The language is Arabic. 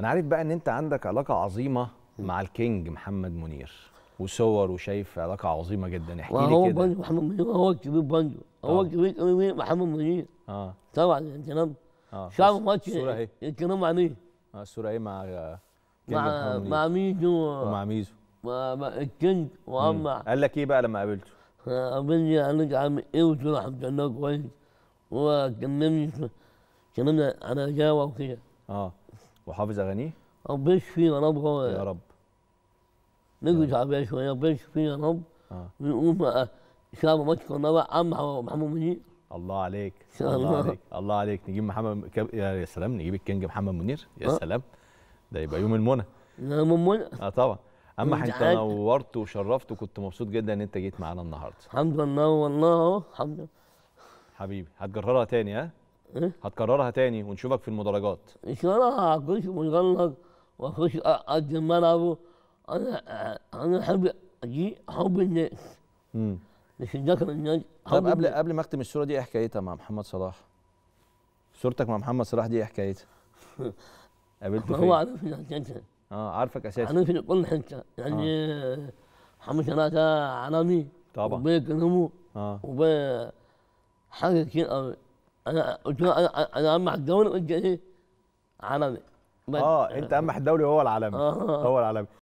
انا عارف بقى ان انت عندك علاقه عظيمه مع الكينج محمد منير وصور وشايف علاقه عظيمه جدا احكي لي كده هو بانجو محمد منير هو الكبير بانجو هو الكبير محمد منير اه طبعا الكلام يعني اه شعب ايه اهي الكلام عن اه الصوره ايه مع آه، مع مع ميزو ومع ميزو مع الكينج وعم قال لك ايه بقى لما قابلته؟ قابلني يعني قال لك عامل ايه قلت له الحمد لله كويس وكلمني كلمني انا جاوه وكده اه وحافظ اغانيه ربنا يشفينا يا رب يا رب نجي شعبيه شويه ربنا يشفينا يا رب ونقوم آه. آه، شعب مصر ونبع عم محمود منير الله عليك الله, الله عليك الله عليك نجيب محمد كب... يا سلام نجيب الكينج محمد منير يا أه؟ سلام ده يبقى يوم المنى يوم المنى اه طبعا اما انت نورت وشرفت وكنت مبسوط جدا ان انت جيت معانا النهارده الحمد لله والله الحمد لله حبيبي هتجررها تاني ها إيه؟ هتكررها تاني ونشوفك في المدرجات ان شاء الله هخش مدرج واخش اقدم ملعبه انا انا احب اجي حب الناس امم مش ذكر الناس طب قبل قبل ما اختم الصوره دي ايه حكايتها مع محمد صلاح؟ صورتك مع محمد صلاح دي ايه حكايتها؟ قابلته فين؟ هو عارفني اساسا اه عارفك اساسا عارفني كل حته يعني آه. محمد صلاح ده عالمي طبعا وبيكلمه اه وبي حاجه كتير قوي انا قلت له انا انا اهم حد دولي قلت ايه عالمي اه انت اهم حد دولي وهو العالمي آه. هو العالمي